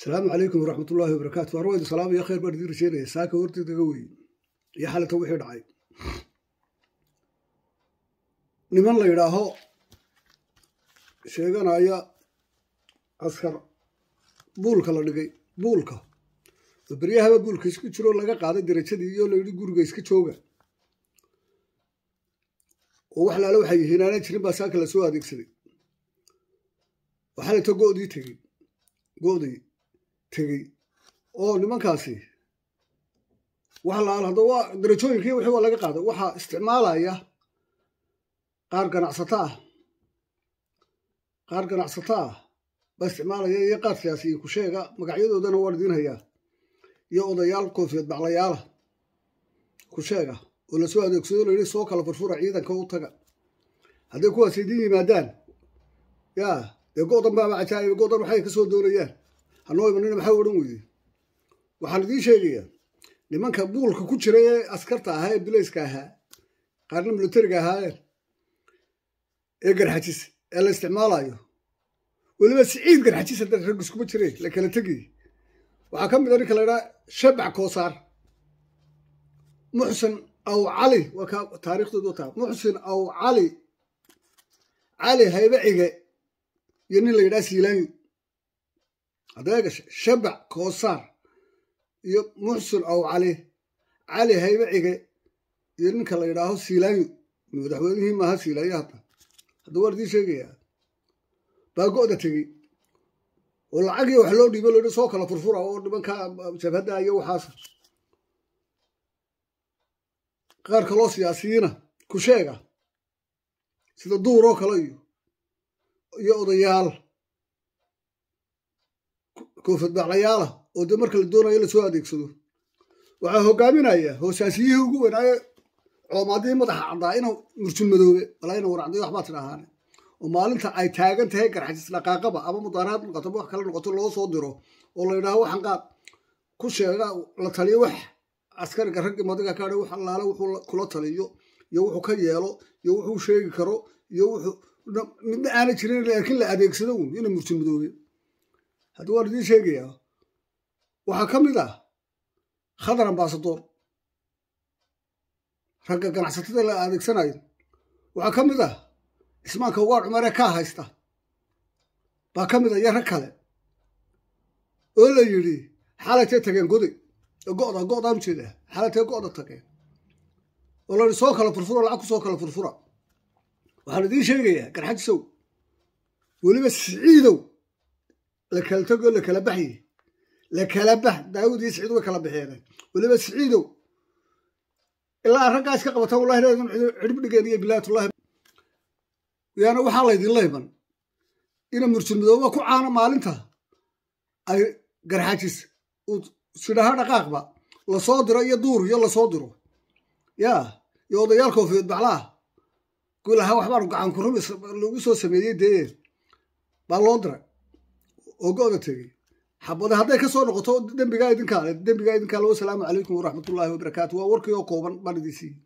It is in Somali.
asalaamu calaykum waraxmatullaahi wabarakaatu waa waydu salaam iyo khayr baan idiin rajeynaya saaka horteydaga weye iyo xalata wixii dhacay niman la yidhaaho sheeganaya askar buulka la dhigay buulka oo beryahaba buulka isku jiro laga qaaday darajadii iyo layidhi guriga iska jooga oo wax laalo waxay yihiin aanan jirin baa saaka la soo adeegsaday waxaa lato go'dii tegey go'dii tegey oo nimankaasi waxa la hadda waa darajooyinkii wixii waa laga qaaday waxaa isticmaalaya qaar ganacsata ah qaar ganacsata ah baa isticmaalaya iyo qaar siyaasi ku sheega magacyadoodana waan idiin iyo odayaal koofiyad baclayaala ah ku sheega oo lasoo adeegsado la yidhi soo kala furfura ciidanka u taga hadday kuwaas idin yimaadaan yaa dee go'dan baaba cajaa'ib go'dan waxay ka soo doonayaan hanoo imanina maxaa odhan weyday waxaan idiin sheegayaa nimanka buulka ku jiray ee askarta ahaa ee dulayska ahaa qaarna militariga ahaayeen ee garxajis ee la isticmaalayo weliba siciid garxajis da rag iskuma jireen la kala tegayy waxaa ka mid a ah ninka la ydhaha shabac koosaar muxsin aw cali waa ka taariikhdoodu taa muxsin aw cali cali haybe iyo nin la yidhaha siilaanyi hadayga shabac koosaar iyo muxsin ow cali cali haybe cige iyo ninka la yidhaaho siilaanyo madaxweynihii maaha siilaanyo hadda hadda waan idiin sheegayaa baa go'da tegey oo lacagii wax loo dhiibo loodhi soo kala furfura oo nimanka jabhadda iyo waxaas qaar kaloo siyaasiyiina ku sheega sida duur oo kale iyo iyo odayaal koonfur baqlayaala oo de marka la doonayo lasoo adeegsado waxaa hogaaminaya hoosaasiyihii ugu weynaaye coomaadii madaxa cadaa ina murjul madoobe walaa ina waxbaa tidhaahaane oo maalinta ay taagan tahay garxajis dhaqaaqaba ama mudaaraad noqoto wax kale noqoto loo soo diro oo la yidhaaho waxaan qaad ku sheega la taliyo wax askariga raggii madaga kaadhe wax allaale wuxuu kula taliyo iyo wuxuu ka yeelo iyo wuxuu sheegi karo iyo wuxuu midna aana jirin laakiin la adeegsado uun ina murjul madoobe haddii waan idiin sheegayaa waxaa ka mid ah khadar ambasadoor ragga ganacsatada la adeegsanayo waxaa ka mid ah ismaanka ugaar ee kaa haysta baa ka mid a iyo rag kale oo la yidhi xalaytay tageen goday go'da go'daa u jeedaa xalaytay go'da tageen oo la yidhi soo kala furfura lacag ku soo kala furfura waxaan idiin sheegayaa garxajisow weliba siciidow lakala togo lakala baxye lakala bax daawud iyo siciid way kala baxeeneen weliba siciidow ilaa raggaa iska qabata wallahi cidhib dhigeen iyo bilaatullahi yaana waxaa laydin hiban ina murjilmadooba ku caano maalinta ay garxajis uu sidhaha dhaqaaqba lasoo diro iyo duur iyo lasoo diro ya iyo odayaal koofiyad baclaah gulaha waxbaanu gacankurubis lagu soo sameeyey dee baa loo diray oo go-da tegey xabada hadday kasoo noqoto dembigaa idinkaale dembigaa idinkaale wasalaamu calaykum waraxmatullaahi wabarakaatu waa warkii oo kooban baan